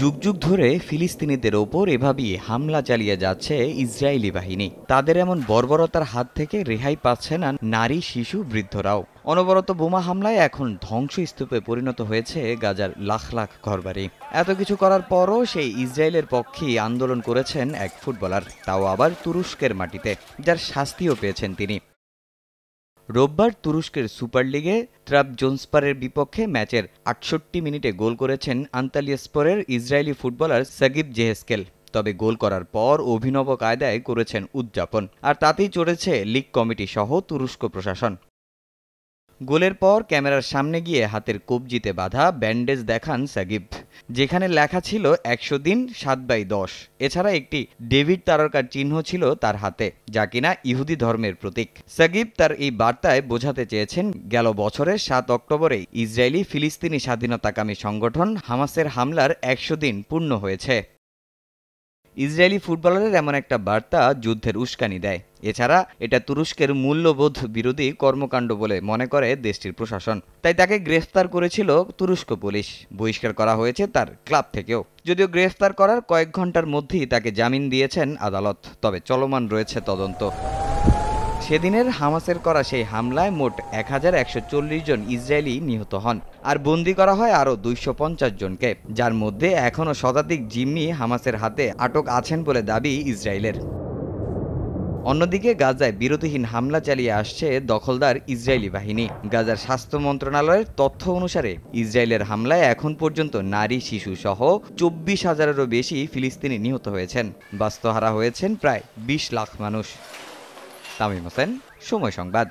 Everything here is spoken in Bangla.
যুগ যুগ ধরে ফিলিস্তিনিদের ওপর এভাবেই হামলা চালিয়ে যাচ্ছে ইসরায়েলি বাহিনী তাদের এমন বর্বরতার হাত থেকে রেহাই পাচ্ছে না নারী শিশু বৃদ্ধরাও অনবরত বোমা হামলায় এখন ধ্বংসস্তূপে পরিণত হয়েছে গাজার লাখ লাখ ঘরবাড়ি এত কিছু করার পরও সেই ইসরায়েলের পক্ষেই আন্দোলন করেছেন এক ফুটবলার তাও আবার তুরস্কের মাটিতে যার শাস্তিও পেয়েছেন তিনি রোববার তুরস্কের সুপার লিগে ট্রাবজোন্সপারের বিপক্ষে ম্যাচের আটষট্টি মিনিটে গোল করেছেন আন্তালিয়াসপরের ইসরায়েলি ফুটবলার সাকিব জেহেসকেল তবে গোল করার পর অভিনব কায়দায় করেছেন উদযাপন আর তাতেই চড়েছে লিগ কমিটি সহ তুরস্ক প্রশাসন গোলের পর ক্যামেরার সামনে গিয়ে হাতের কবজিতে বাঁধা ব্যান্ডেজ দেখান সাকিব যেখানে লেখা ছিল একশো দিন সাত বাই দশ এছাড়া একটি ডেভিড তারকার চিহ্ন ছিল তার হাতে যা কিনা ইহুদি ধর্মের প্রতীক সাকিব তার এই বার্তায় বোঝাতে চেয়েছেন গেল বছরের সাত অক্টোবরে ইসরায়েলি ফিলিস্তিনি স্বাধীনতাকামী সংগঠন হামাসের হামলার একশো দিন পূর্ণ হয়েছে ইসরায়েলি ফুটবলারের এমন একটা বার্তা যুদ্ধের উস্কানি দেয় এছাড়া এটা তুরস্কের মূল্যবোধ বিরোধী কর্মকাণ্ড বলে মনে করে দেশটির প্রশাসন তাই তাকে গ্রেফতার করেছিল তুরস্ক পুলিশ বহিষ্কার করা হয়েছে তার ক্লাব থেকেও যদিও গ্রেফতার করার কয়েক ঘন্টার মধ্যেই তাকে জামিন দিয়েছেন আদালত তবে চলমান রয়েছে তদন্ত সেদিনের হামাসের করা সেই হামলায় মোট এক হাজার একশো চল্লিশ জন ইসরায়েলি নিহত হন আর বন্দি করা হয় আরও দুইশো পঞ্চাশ জনকে যার মধ্যে এখনও শতাধিক জিম্মি হামাসের হাতে আটক আছেন বলে দাবি ইসরায়েলের অন্যদিকে গাজায় বিরতিহীন হামলা চালিয়ে আসছে দখলদার ইসরায়েলি বাহিনী গাজার স্বাস্থ্য মন্ত্রণালয়ের তথ্য অনুসারে ইসরায়েলের হামলায় এখন পর্যন্ত নারী শিশু সহ চব্বিশ হাজারেরও বেশি ফিলিস্তিনি নিহত হয়েছেন বাস্তহারা হয়েছেন প্রায় বিশ লাখ মানুষ তামিম হোসেন সময় সংবাদ